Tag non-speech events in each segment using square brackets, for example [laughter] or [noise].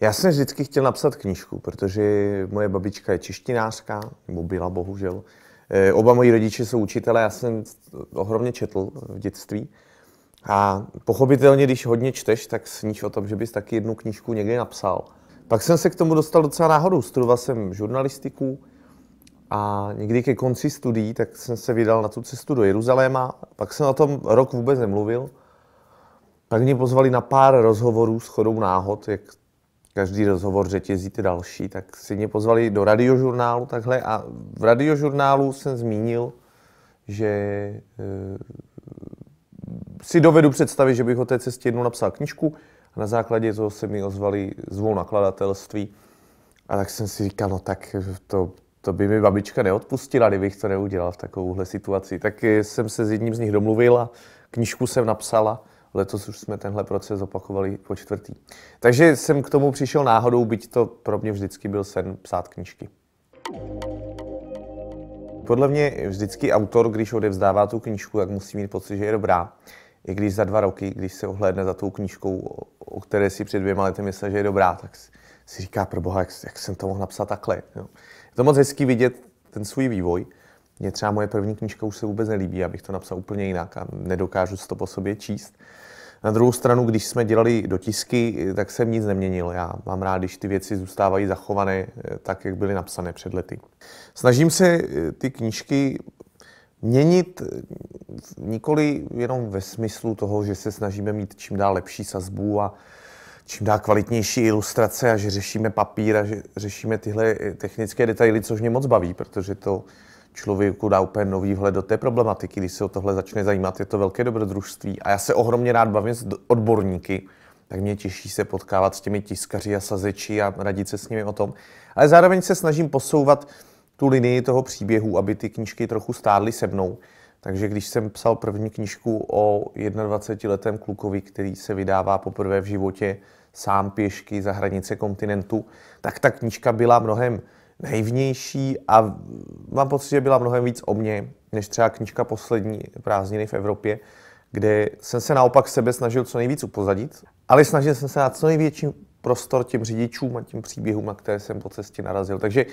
Já jsem vždycky chtěl napsat knížku, protože moje babička je češtinářka, nebo byla bohužel. E, oba moji rodiče jsou učitelé, já jsem ohromně četl v dětství. A pochopitelně, když hodně čteš, tak sníš o tom, že bys taky jednu knížku někdy napsal. Pak jsem se k tomu dostal docela náhodou. Studoval jsem žurnalistiku a někdy ke konci studií, tak jsem se vydal na tu cestu do Jeruzaléma. Pak jsem o tom rok vůbec nemluvil. Pak mě pozvali na pár rozhovorů s chodou náhod, jak každý rozhovor řetězí ty další, tak si mě pozvali do radiožurnálu takhle a v radiožurnálu jsem zmínil, že e, si dovedu představit, že bych o té cestě jednou napsal knižku a na základě toho se mi ozvali zvou nakladatelství a tak jsem si říkal, no tak to, to by mi babička neodpustila, kdybych to neudělal v takovouhle situaci. Tak eh, jsem se s jedním z nich domluvil a knižku jsem napsala Letos už jsme tenhle proces opakovali po čtvrtý. Takže jsem k tomu přišel náhodou, byť to pro mě vždycky byl sen psát knížky. Podle mě vždycky autor, když odevzdává tu knížku, tak musí mít pocit, že je dobrá. I když za dva roky, když se ohlédne za tou knížkou, o které si před dvěma lety myslel, že je dobrá, tak si říká, pro boha, jak, jak jsem to mohl napsat takhle. Jo. No. Je to moc hezký vidět ten svůj vývoj. Mně třeba moje první knížka už se vůbec nelíbí, abych to napsal úplně jinak a nedokážu to po sobě číst. Na druhou stranu, když jsme dělali dotisky, tak jsem nic neměnil. Já mám rád, když ty věci zůstávají zachované eh, tak, jak byly napsané před lety. Snažím se eh, ty knížky měnit eh, nikoli jenom ve smyslu toho, že se snažíme mít čím dál lepší sazbu a čím dál kvalitnější ilustrace a že řešíme papír a že řešíme tyhle technické detaily, což mě moc baví, protože to člověku dá úplně nový vhled do té problematiky, když se o tohle začne zajímat. Je to velké dobrodružství a já se ohromně rád bavím s odborníky, tak mě těší se potkávat s těmi tiskaři a sazeči a radit se s nimi o tom. Ale zároveň se snažím posouvat tu linii toho příběhu, aby ty knížky trochu stádly se mnou. Takže když jsem psal první knížku o 21-letém klukovi, který se vydává poprvé v životě sám pěšky za hranice kontinentu, tak ta knížka byla mnohem naivnější a mám pocit, že byla mnohem víc o mně, než třeba knižka Poslední prázdniny v Evropě, kde jsem se naopak sebe snažil co nejvíc upozadit, ale snažil jsem se dát co největší prostor těm řidičům a těm příběhům, na které jsem po cestě narazil. Takže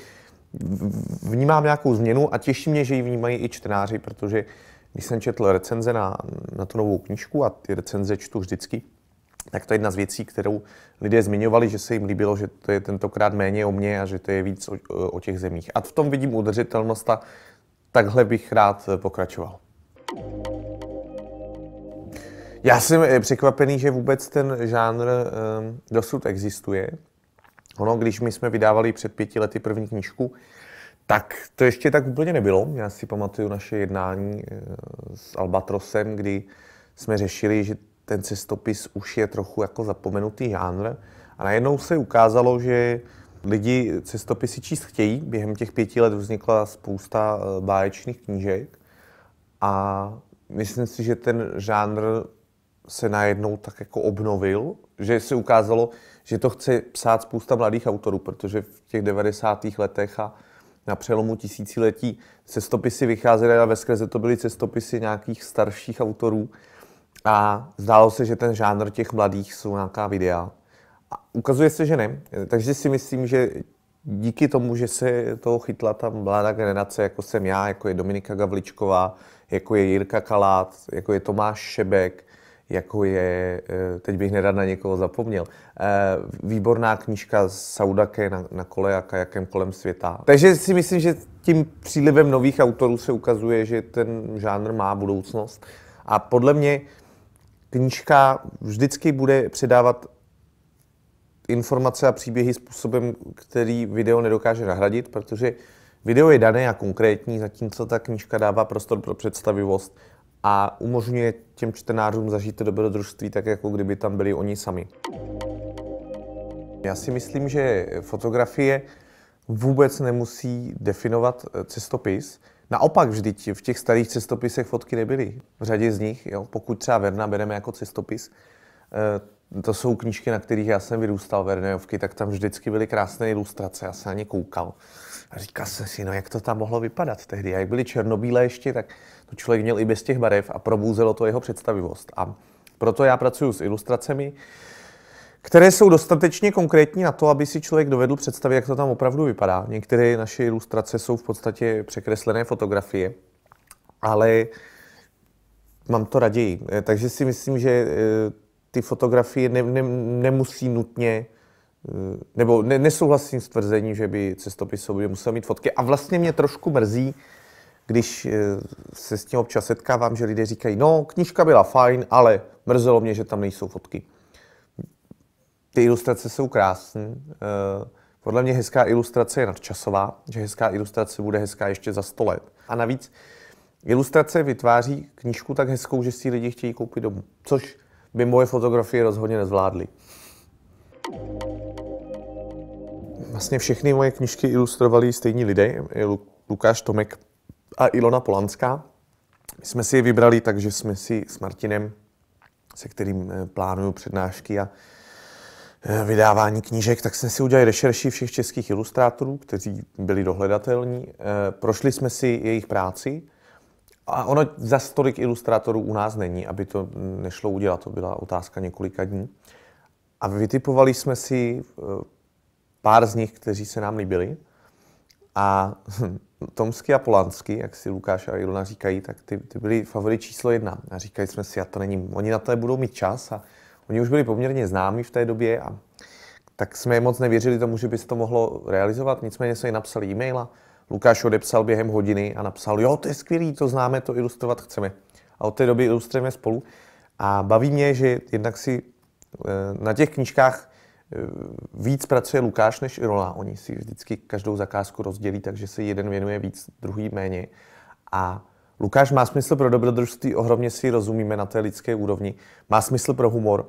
vnímám nějakou změnu a těší mě, že ji vnímají i čtenáři, protože když jsem četl recenze na, na tu novou knížku a ty recenze čtu vždycky, tak to je jedna z věcí, kterou lidé zmiňovali, že se jim líbilo, že to je tentokrát méně o mně a že to je víc o, e, o těch zemích. A v tom vidím udržitelnost a takhle bych rád e, pokračoval. Já jsem e, překvapený, že vůbec ten žánr um, dosud existuje. Ono, když my jsme vydávali před pěti lety první knížku, tak to ještě tak úplně nebylo. Já si pamatuju naše jednání s Albatrosem, kdy jsme řešili, že ten cestopis už je trochu jako zapomenutý žánr a najednou se ukázalo, že lidi cestopisy číst chtějí. Během těch pěti let vznikla spousta eh, báječných knížek a myslím si, že ten žánr se najednou tak jako obnovil, že se ukázalo, že to chce psát spousta mladých autorů, protože v těch 90. letech a na přelomu tisíciletí cestopisy vycházely a ve skrze to byly cestopisy nějakých starších autorů. A zdálo se, že ten žánr těch mladých jsou nějaká videa. A ukazuje se, že ne. Takže si myslím, že díky tomu, že se toho chytla ta mladá generace, jako jsem já, jako je Dominika Gavličková, jako je Jirka Kalát, jako je Tomáš Šebek, jako je, eh, teď bych nerad na někoho zapomněl, eh, výborná knížka Saudake na, na kole a kajakem kolem světa. Takže si myslím, že tím přílivem nových autorů se ukazuje, že ten žánr má budoucnost. A podle mě knížka vždycky bude předávat informace a příběhy způsobem, který video nedokáže nahradit, protože video je dané a konkrétní, zatímco ta knížka dává prostor pro představivost a umožňuje těm čtenářům zažít to dobrodružství tak, jako kdyby tam byli oni sami. Já si myslím, že fotografie vůbec nemusí definovat eh, cestopis. Naopak vždyť v těch starých cestopisech fotky nebyly. V řadě z nich, jo, pokud třeba Verna bereme jako cestopis, eh, to jsou knížky, na kterých já jsem vyrůstal, Vernejovky, tak tam vždycky byly krásné ilustrace, já jsem na ně koukal. A říkal jsem si, no jak to tam mohlo vypadat tehdy. A jak byly černobílé ještě, tak to člověk měl i bez těch barev a probouzelo to jeho představivost. A proto já pracuji s ilustracemi, které jsou dostatečně konkrétní na to, aby si člověk dovedl představit, jak to tam opravdu vypadá. Některé naše ilustrace jsou v podstatě překreslené fotografie, ale mám to raději. Eh, takže si myslím, že eh, ty fotografie ne, ne, nemusí nutně, eh, nebo ne, nesouhlasím s tvrzením, že by cestopis sobě musel mít fotky. A vlastně mě trošku mrzí, když se s tím občas setkávám, že lidé říkají, no, knížka byla fajn, ale mrzelo mě, že tam nejsou fotky ty ilustrace jsou krásné. Eh, podle mě hezká ilustrace je nadčasová, že hezká ilustrace bude hezká ještě za 100 let. A navíc ilustrace vytváří knížku tak hezkou, že si lidi chtějí koupit domů, což by moje fotografie rozhodně nezvládly. Vlastně všechny moje knížky ilustrovali stejní lidé, Lukáš Tomek a Ilona Polanská. My jsme si je vybrali, takže jsme si s Martinem, se kterým eh, plánuju přednášky a Eh, vydávání knížek, tak jsme si udělali rešerši všech českých ilustrátorů, kteří byli dohledatelní. Eh, prošli jsme si jejich práci a ono za tolik ilustrátorů u nás není, aby to nešlo udělat. To byla otázka několika dní. A vytipovali jsme si eh, pár z nich, kteří se nám líbili. A [laughs] Tomsky a Polansky, jak si Lukáš a Ilona říkají, tak ty, ty byli favorit číslo jedna. A říkali jsme si, a to není, oni na to budou mít čas a Oni už byli poměrně známí v té době a tak jsme moc nevěřili tomu, že by se to mohlo realizovat. Nicméně se jim napsali e-maila. Lukáš odepsal během hodiny a napsal, jo, to je skvělý, to známe, to ilustrovat chceme. A od té doby ilustrujeme spolu. A baví mě, že jednak si eh, na těch knížkách eh, víc pracuje Lukáš než Irola. Oni si vždycky každou zakázku rozdělí, takže se jeden věnuje víc, druhý méně. A Lukáš má smysl pro dobrodružství, ohromně si rozumíme na té lidské úrovni, má smysl pro humor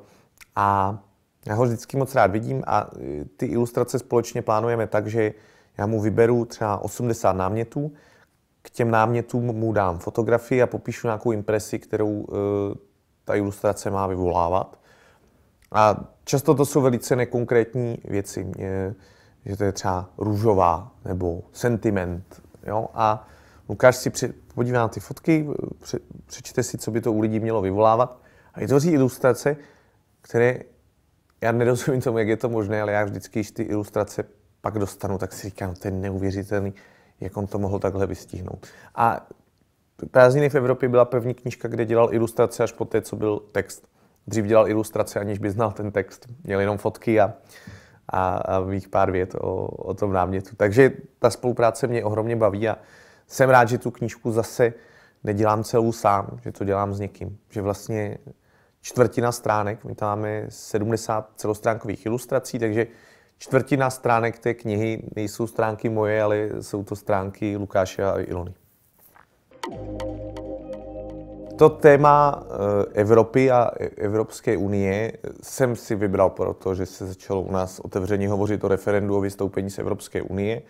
a já ho vždycky moc rád vidím a e, ty ilustrace společně plánujeme tak, že já mu vyberu třeba 80 námětů, k těm námětům mu dám fotografii a popíšu nějakou impresi, kterou e, ta ilustrace má vyvolávat. A často to jsou velice nekonkrétní věci, e, že to je třeba růžová nebo sentiment. Jo? A Lukáš si při, podívá na ty fotky, přečte si, co by to u lidí mělo vyvolávat a vytvoří ilustrace, které já nerozumím tomu, jak je to možné, ale já vždycky, když ty ilustrace pak dostanu, tak si říkám, to je neuvěřitelný, jak on to mohl takhle vystihnout. A Prázdniny v Evropě byla první knížka, kde dělal ilustrace až po té, co byl text. Dřív dělal ilustrace, aniž by znal ten text. Měl jenom fotky a, a, a mých pár vět o, o tom námětu. Takže ta spolupráce mě ohromně baví a, jsem rád, že tu knížku zase nedělám celou sám, že to dělám s někým. Že vlastně čtvrtina stránek, my tam máme 70 celostránkových ilustrací, takže čtvrtina stránek té knihy nejsou stránky moje, ale jsou to stránky Lukáše a Ilony. To téma eh, Evropy a e- Evropské unie jsem si vybral proto, že se začalo u nás otevřeně hovořit o referendu o vystoupení z Evropské unie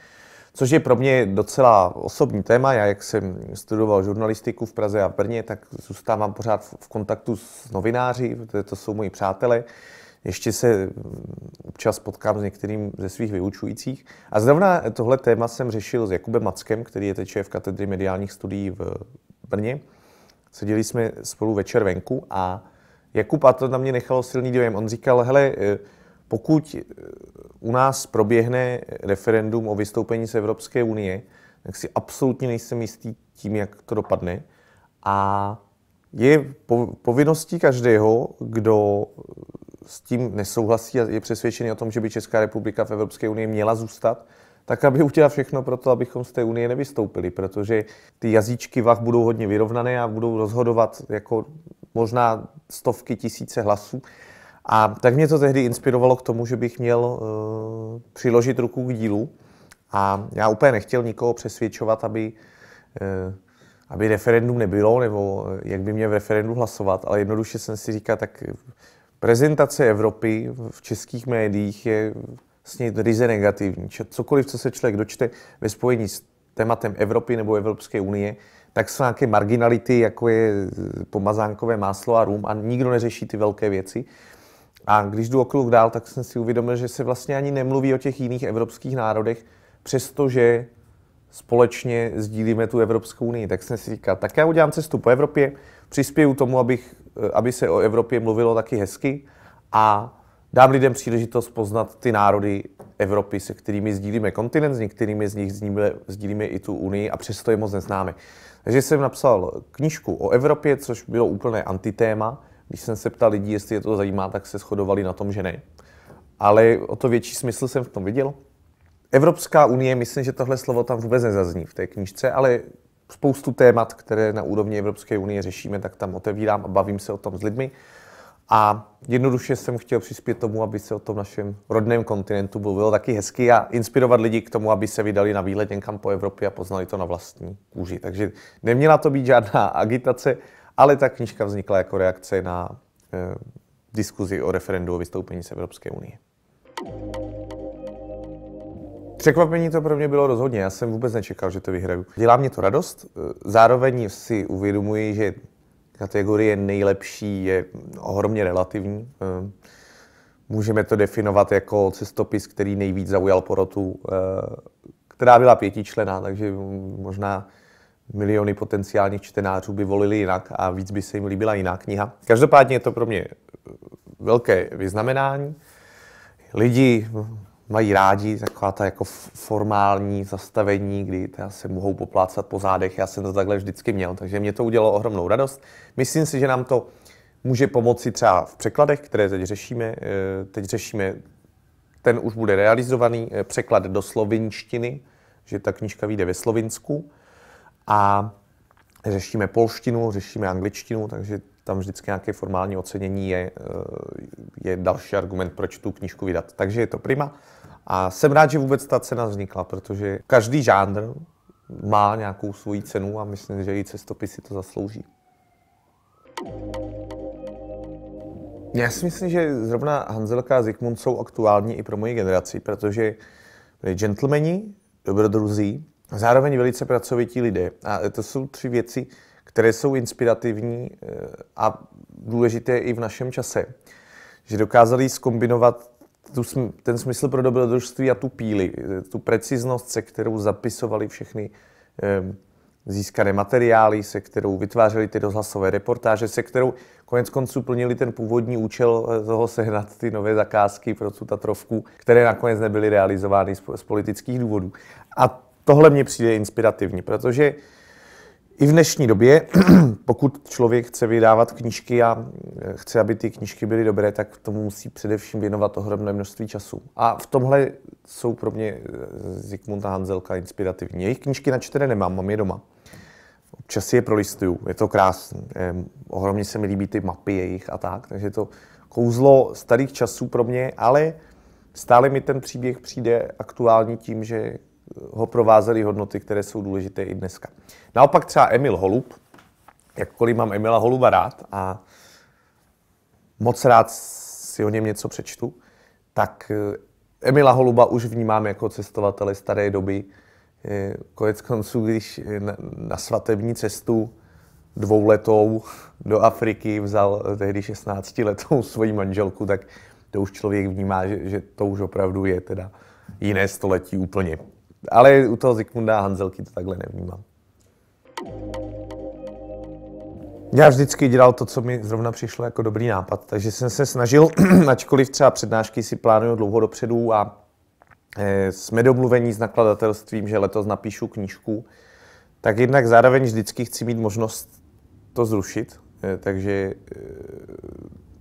což je pro mě docela osobní téma. Já, jak jsem studoval žurnalistiku v Praze a v Brně, tak zůstávám pořád v kontaktu s novináři, protože to jsou moji přátelé. Ještě se mm, občas potkám s některým ze svých vyučujících. A zrovna tohle téma jsem řešil s Jakubem Mackem, který je teď v katedry mediálních studií v Brně. Seděli jsme spolu večer venku a Jakub, a to na mě nechalo silný dojem, on říkal, hele, eh, pokud eh, u nás proběhne referendum o vystoupení z Evropské unie, tak si absolutně nejsem jistý tím, jak to dopadne. A je povinností každého, kdo eh, s tím nesouhlasí a je přesvědčený o tom, že by Česká republika v Evropské unii měla zůstat, tak aby udělal všechno pro to, abychom z té unie nevystoupili, protože ty jazyčky vah budou hodně vyrovnané a budou rozhodovat jako možná stovky tisíce hlasů. A tak mě to tehdy inspirovalo k tomu, že bych měl e, přiložit ruku k dílu. A já úplně nechtěl nikoho přesvědčovat, aby, e, aby referendum nebylo, nebo eh, jak by mě v referendu hlasovat, ale jednoduše jsem si říkal, tak prezentace Evropy v českých médiích je ní vlastně ryze negativní. Cokoliv, co se člověk dočte ve spojení s tématem Evropy nebo Evropské unie, tak jsou nějaké marginality, jako je pomazánkové máslo a rum a nikdo neřeší ty velké věci. A když jdu okruh dál, tak jsem si uvědomil, že se vlastně ani nemluví o těch jiných evropských národech, přestože společně sdílíme tu Evropskou unii. Tak jsem si říkal, tak já udělám cestu po Evropě, přispěju tomu, abych, eh, aby se o Evropě mluvilo taky hezky a dám lidem příležitost poznat ty národy Evropy, se kterými sdílíme kontinent, s některými z nich sdílíme, sdílíme i tu Unii a přesto je moc neznáme. Takže jsem napsal knížku o Evropě, což bylo úplné antitéma, když jsem se ptal lidí, jestli je to zajímá, tak se shodovali na tom, že ne. Ale o to větší smysl jsem v tom viděl. Evropská unie, myslím, že tohle slovo tam vůbec nezazní v té knížce, ale spoustu témat, které na úrovni Evropské unie řešíme, tak tam otevírám a bavím se o tom s lidmi. A jednoduše jsem chtěl přispět tomu, aby se o tom našem rodném kontinentu bylo taky hezky a inspirovat lidi k tomu, aby se vydali na výlet někam po Evropě a poznali to na vlastní kůži. Takže neměla to být žádná [laughs] agitace, ale ta knižka vznikla jako reakce na eh, diskuzi o referendu o vystoupení z Evropské unie. Překvapení to pro mě bylo rozhodně, já jsem vůbec nečekal, že to vyhraju. Dělá mě to radost, eh, zároveň si uvědomuji, že kategorie nejlepší je ohromně relativní. Eh, můžeme to definovat jako cestopis, který nejvíc zaujal porotu, eh, která byla pětičlená, takže možná miliony potenciálních čtenářů by volili jinak a víc by se jim líbila jiná kniha. Každopádně je to pro mě eh, velké vyznamenání. Lidi mají rádi taková ta jako formální zastavení, kdy se mohou poplácat po zádech. Já jsem to takhle vždycky měl, takže mě to udělalo ohromnou radost. Myslím si, že nám to může pomoci třeba v překladech, které teď řešíme. Eh, teď řešíme, ten už bude realizovaný, eh, překlad do slovinštiny, že ta knižka vyjde ve Slovinsku. A řešíme polštinu, řešíme angličtinu, takže tam vždycky nějaké formální ocenění je, eh, je další argument, proč tu knížku vydat. Takže je to prima. A jsem rád, že vůbec ta cena vznikla, protože každý žánr má nějakou svoji cenu a myslím, že i cestopisy to zaslouží. Já si myslím, že zrovna Hanzelka a Zikmund jsou aktuální i pro moji generaci, protože byli gentlemani, dobrodruzí, a zároveň velice pracovití lidé. A to jsou tři věci, které jsou inspirativní eh, a důležité i v našem čase. Že dokázali skombinovat tu, ten smysl pro dobrodružství a tu píli, eh, tu preciznost, se kterou zapisovali všechny eh, získané materiály, se kterou vytvářeli ty rozhlasové reportáže, se kterou konec konců plnili ten původní účel toho sehnat ty nové zakázky pro tu Tatrovku, které nakonec nebyly realizovány z politických důvodů. A Tohle mě přijde inspirativní, protože i v dnešní době, [clears throat] pokud člověk chce vydávat knížky a eh, chce, aby ty knížky byly dobré, tak tomu musí především věnovat ohromné množství času. A v tomhle jsou pro mě eh, Zikmund a Hanzelka inspirativní. Jejich knížky načtené nemám, mám je doma. Občas je prolistuju, je to krásné. Eh, ohromně se mi líbí ty mapy jejich a tak, takže to kouzlo starých časů pro mě, ale stále mi ten příběh přijde aktuální tím, že ho provázely hodnoty, které jsou důležité i dneska. Naopak třeba Emil Holub, jakkoliv mám Emila Holuba rád a moc rád si o něm něco přečtu, tak eh, Emila Holuba už vnímám jako cestovatele staré doby. Eh, konec konců, když eh, na svatební cestu dvouletou do Afriky vzal tehdy 16 letou svoji manželku, tak to už člověk vnímá, že, že to už opravdu je teda jiné století úplně. Ale u toho Zikmunda a Hanzelky to takhle nevnímám. Já vždycky dělal to, co mi zrovna přišlo jako dobrý nápad, takže jsem se snažil, [clears throat] ačkoliv třeba přednášky si plánuju dlouho dopředu a e, jsme domluvení s nakladatelstvím, že letos napíšu knížku, tak jednak zároveň vždycky chci mít možnost to zrušit, e, takže e,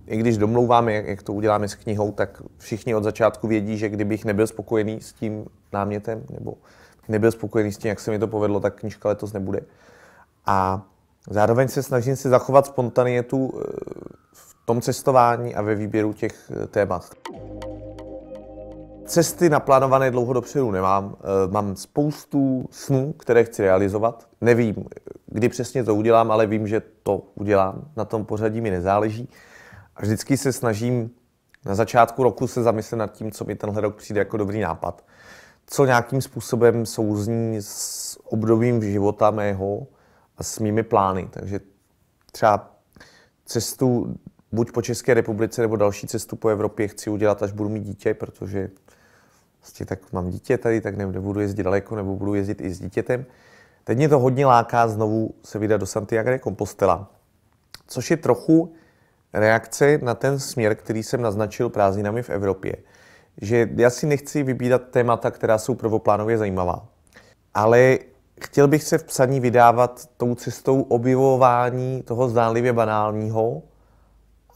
i když domlouváme, jak, jak to uděláme s knihou, tak všichni od začátku vědí, že kdybych nebyl spokojený s tím námětem, nebo nebyl spokojený s tím, jak se mi to povedlo, tak knižka letos nebude. A zároveň se snažím si zachovat spontanitu eh, v tom cestování a ve výběru těch eh, témat. Cesty naplánované dlouho dopředu nemám. Eh, mám spoustu snů, které chci realizovat. Nevím, kdy přesně to udělám, ale vím, že to udělám. Na tom pořadí mi nezáleží. A vždycky se snažím na začátku roku se zamyslet nad tím, co mi tenhle rok přijde jako dobrý nápad. Co nějakým způsobem souzní s obdobím života mého a s mými plány. Takže třeba cestu buď po České republice nebo další cestu po Evropě chci udělat, až budu mít dítě, protože vlastně tak mám dítě tady, tak nebudu jezdit daleko, nebo budu jezdit i s dítětem. Teď mě to hodně láká znovu se vydat do Santiago de Compostela, což je trochu reakce na ten směr, který jsem naznačil prázdninami v Evropě. Že já si nechci vybírat témata, která jsou prvoplánově zajímavá, ale chtěl bych se v psaní vydávat tou cestou objevování toho zdánlivě banálního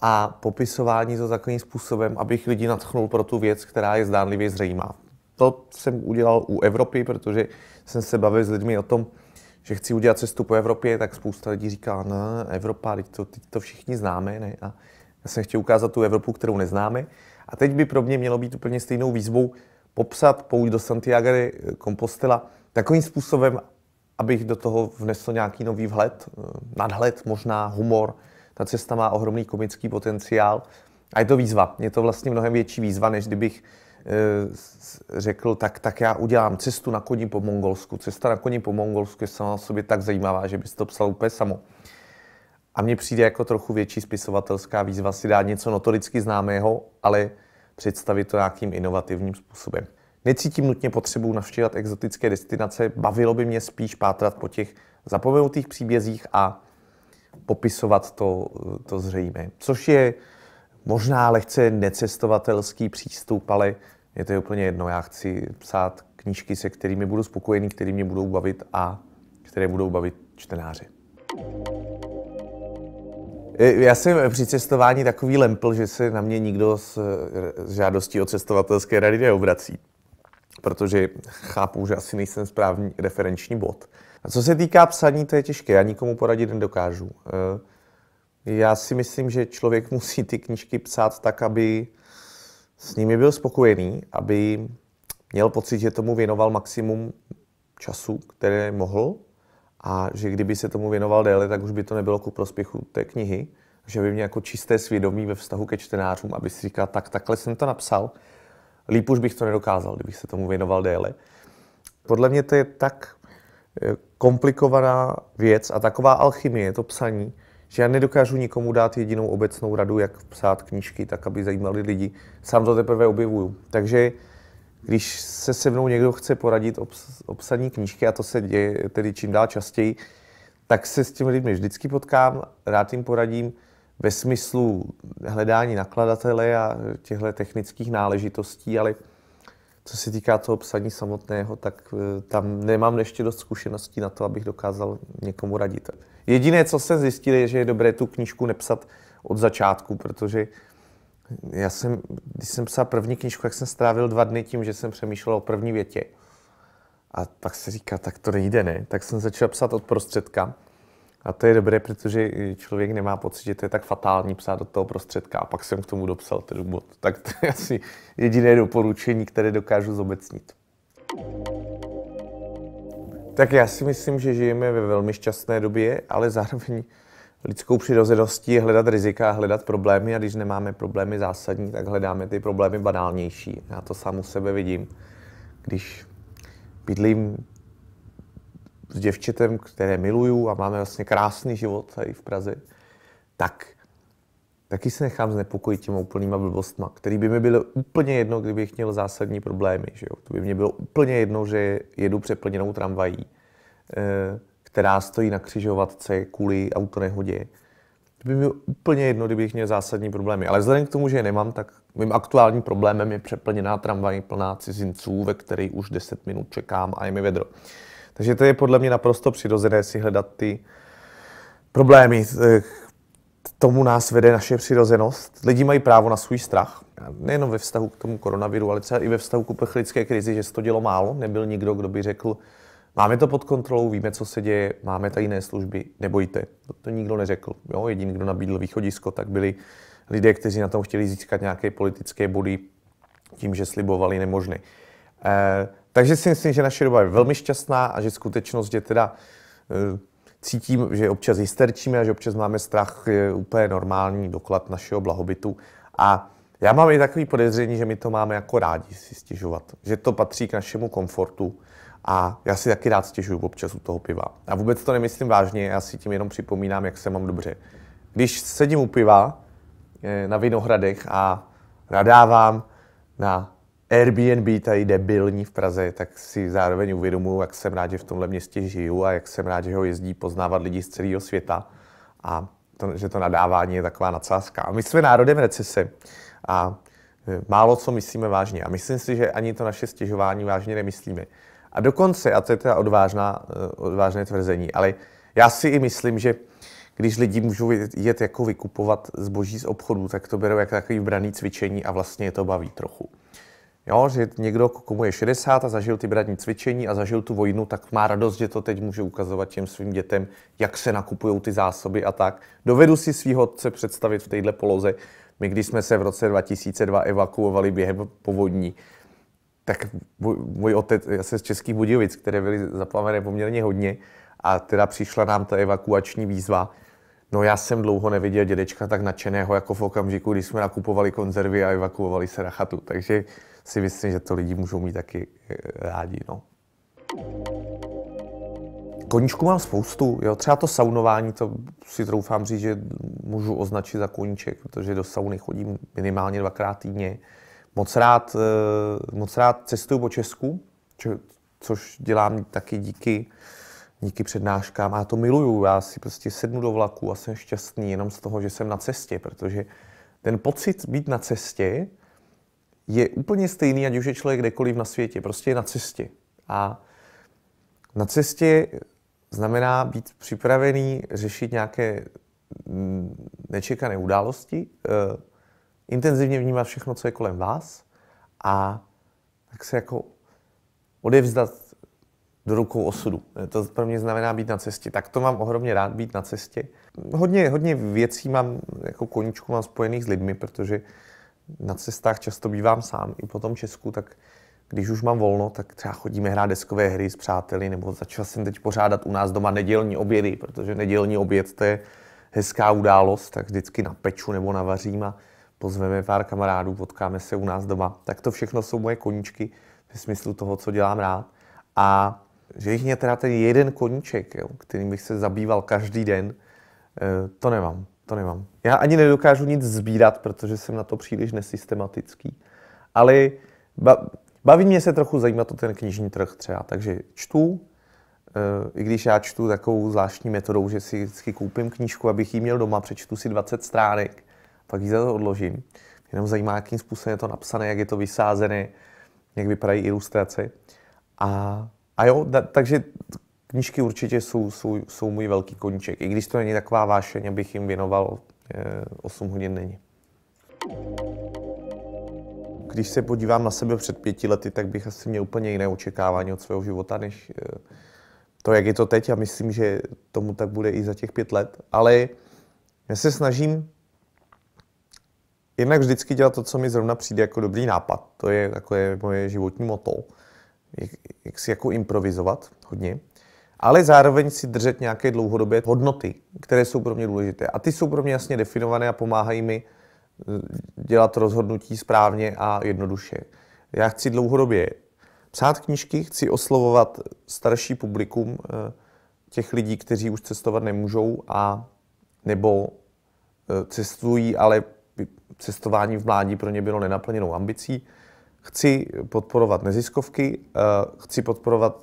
a popisování to takovým způsobem, abych lidi natchnul pro tu věc, která je zdánlivě zřejmá. To jsem udělal u Evropy, protože jsem se bavil s lidmi o tom, že chci udělat cestu po Evropě, tak spousta lidí říká, no, Evropa, teď to, teď to všichni známe, ne? A já jsem chtěl ukázat tu Evropu, kterou neznáme. A teď by pro mě mělo být úplně stejnou výzvou popsat pouť do Santiago de Compostela takovým způsobem, abych do toho vnesl nějaký nový vhled, nadhled, možná humor. Ta cesta má ohromný komický potenciál. A je to výzva. Je to vlastně mnohem větší výzva, než kdybych Eh, řekl, tak, tak já udělám cestu na koni po Mongolsku. Cesta na koni po Mongolsku je sama sobě tak zajímavá, že bys to psal úplně samo. A mně přijde jako trochu větší spisovatelská výzva si dát něco notoricky známého, ale představit to nějakým inovativním způsobem. Necítím nutně potřebu navštěvat exotické destinace, bavilo by mě spíš pátrat po těch zapomenutých příbězích a popisovat to, to zřejmé. Což je možná lehce necestovatelský přístup, ale je to je úplně jedno, já chci psát knížky, se kterými budu spokojený, které mě budou bavit a které budou bavit čtenáři. E, já jsem při cestování takový lempl, že se na mě nikdo s, s žádostí o cestovatelské rady neobrací, protože chápu, že asi nejsem správný referenční bod. A co se týká psaní, to je těžké, já nikomu poradit nedokážu. E, já si myslím, že člověk [laughs] musí ty knížky psát tak, aby s nimi byl spokojený, aby měl pocit, že tomu věnoval maximum času, které mohl a že kdyby se tomu věnoval déle, tak už by to nebylo ku prospěchu té knihy, že by mě jako čisté svědomí ve vztahu ke čtenářům, aby si říkal, tak takhle jsem to napsal, líp už bych to nedokázal, kdybych se tomu věnoval déle. Podle mě to je tak eh, komplikovaná věc a taková alchymie, to psaní, že já nedokážu nikomu dát jedinou obecnou radu, jak psát knížky, tak aby zajímaly lidi. Sám to teprve objevuju. Takže když se se mnou někdo chce poradit o obsadní knížky, a to se děje tedy čím dál častěji, tak se s těmi lidmi vždycky potkám, rád jim poradím ve smyslu hledání nakladatele a těchto technických náležitostí, ale co se týká toho psaní samotného, tak eh, tam nemám ještě dost zkušeností na to, abych dokázal někomu radit. Jediné, co jsem zjistil, je, že je dobré tu knížku nepsat od začátku, protože já jsem, když jsem psal první knížku, tak jsem strávil dva dny tím, že jsem přemýšlel o první větě. A pak se říká, tak to nejde, ne? Tak jsem začal psát od prostředka. A to je dobré, protože eh, člověk nemá pocit, že to je tak fatální psát do toho prostředka. A pak jsem k tomu dopsal ten bod. Tak to je asi jediné doporučení, které dokážu zobecnit. Tak já si myslím, že žijeme ve velmi šťastné době, ale zároveň lidskou přirozeností je hledat rizika, hledat problémy a když nemáme problémy zásadní, tak hledáme ty problémy banálnější. Já to sám u sebe vidím. Když bydlím s děvčetem, které miluju a máme vlastně krásný život tady v Praze, tak taky se nechám znepokojit těma úplnýma blbostma, který by mi bylo úplně jedno, kdybych měl zásadní problémy. Že jo? To by mě bylo úplně jedno, že jedu přeplněnou tramvají, eh, která stojí na křižovatce kvůli autonehodě. To by mi bylo úplně jedno, kdybych měl zásadní problémy. Ale vzhledem k tomu, že je nemám, tak mým aktuálním problémem je přeplněná tramvaj plná cizinců, ve které už 10 minut čekám a je mi vedro. Takže to je podle mě naprosto přirozené si hledat ty problémy. Eh, k tomu nás vede naše přirozenost. Lidi mají právo na svůj strach. Nejenom ve vztahu k tomu koronaviru, ale třeba i ve vztahu k uprchlické krizi, že se to dělo málo. Nebyl nikdo, kdo by řekl, máme to pod kontrolou, víme, co se děje, máme tajné služby, nebojte. To, to nikdo neřekl. Jo, jediný, kdo nabídl východisko, tak byli lidé, kteří na tom chtěli získat nějaké politické body tím, že slibovali nemožné. Eh, takže si myslím, že naše doba je velmi šťastná a že skutečnost, že teda eh, cítím, že občas hysterčíme a že občas máme strach, je úplně normální doklad našeho blahobytu. A já mám i takové podezření, že my to máme jako rádi si stěžovat, že to patří k našemu komfortu. A já si taky rád stěžuju občas u toho piva. A vůbec to nemyslím vážně, já si tím jenom připomínám, jak se mám dobře. Když sedím u piva eh, na Vinohradech a nadávám na Airbnb tady debilní v Praze, tak si zároveň uvědomuji, jak jsem rád, že v tomhle městě žiju a jak jsem rád, že ho jezdí poznávat lidi z celého světa a to, že to nadávání je taková nadsázka. A my jsme národem recese a e, málo co myslíme vážně. A myslím si, že ani to naše stěžování vážně nemyslíme. A dokonce, a to je teda odvážná, e, odvážné tvrzení, ale já si i myslím, že když lidi můžou jet jako vykupovat zboží z obchodu, tak to berou jako takový braný cvičení a vlastně je to baví trochu. Jo, že někdo, komu je 60 a zažil ty bradní cvičení a zažil tu vojnu, tak má radost, že to teď může ukazovat těm svým dětem, jak se nakupují ty zásoby a tak. Dovedu si svého otce představit v této poloze. My, když jsme se v roce 2002 evakuovali během povodní, tak můj otec, já jsem z Českých Budějovic, které byly zaplavené poměrně hodně, a teda přišla nám ta evakuační výzva, No já jsem dlouho neviděl dědečka tak nadšeného jako v okamžiku, kdy jsme nakupovali konzervy a evakuovali se na chatu. Takže si myslím, že to lidi můžou mít taky eh, rádi. No. Koníčku mám spoustu. Jo. Třeba to saunování, to si troufám říct, že můžu označit za koníček, protože do sauny chodím minimálně dvakrát týdně. Moc rád, eh, moc rád cestuju po Česku, což dělám taky díky díky přednáškám. A já to miluju, já si prostě sednu do vlaku a jsem šťastný jenom z toho, že jsem na cestě, protože ten pocit být na cestě je úplně stejný, ať už je člověk kdekoliv na světě, prostě je na cestě. A na cestě znamená být připravený řešit nějaké mm, nečekané události, eh, intenzivně vnímat všechno, co je kolem vás a tak se jako odevzdat do rukou osudu. E, to pro mě znamená být na cestě. Tak to mám ohromně rád, být na cestě. Hodně, hodně věcí mám, jako koníčku mám spojených s lidmi, protože na cestách často bývám sám. I po tom Česku, tak když už mám volno, tak třeba chodíme hrát deskové hry s přáteli, nebo začal jsem teď pořádat u nás doma nedělní obědy, protože nedělní oběd to je hezká událost, tak vždycky na peču nebo vařím a pozveme pár kamarádů, potkáme se u nás doma. Tak to všechno jsou moje koníčky ve smyslu toho, co dělám rád. A že jich mě teda ten jeden koníček, jo, kterým bych se zabýval každý den, eh, to nemám, to nemám. Já ani nedokážu nic sbírat, protože jsem na to příliš nesystematický. Ale baví mě se trochu zajímat o ten knižní trh třeba, takže čtu, eh, i když já čtu takovou zvláštní metodou, že si vždycky koupím knížku, abych ji měl doma, přečtu si 20 stránek, pak ji zase odložím. Jenom zajímá, jakým způsobem je to napsané, jak je to vysázené, jak vypadají ilustrace. A a jo, da, takže knížky určitě jsou, jsou, jsou můj velký koníček. I když to není taková vášeň, abych jim věnoval je, eh, 8 hodin denně. Když se podívám na sebe před pěti lety, tak bych asi měl úplně jiné očekávání od svého života, než eh, to, jak je to teď. A myslím, že tomu tak bude i za těch pět let. Ale já se snažím jednak vždycky dělat to, co mi zrovna přijde jako dobrý nápad. To je takové moje životní moto jak, jak si jako improvizovat hodně, ale zároveň si držet nějaké dlouhodobé hodnoty, které jsou pro mě důležité. A ty jsou pro mě jasně definované a pomáhají mi eh, dělat rozhodnutí správně a jednoduše. Já chci dlouhodobě psát knížky, chci oslovovat starší publikum eh, těch lidí, kteří už cestovat nemůžou a nebo eh, cestují, ale cestování v mládí pro ně bylo nenaplněnou ambicí. Chci podporovat neziskovky, eh, chci podporovat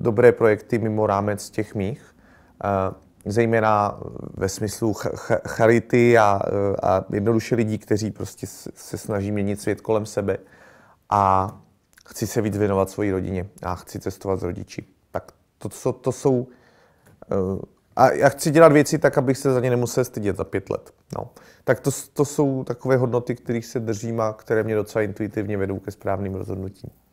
dobré projekty mimo rámec těch mých, eh, zejména ve smyslu charity a, eh, a jednoduše lidí, kteří prostě se snaží měnit svět kolem sebe a chci se víc věnovat svoji rodině a chci cestovat s rodiči. Tak to, to, to jsou a já chci dělat věci tak, abych se za ně nemusel stydět za pět let. No. Tak to, to jsou takové hodnoty, kterých se držím a které mě docela intuitivně vedou ke správným rozhodnutím.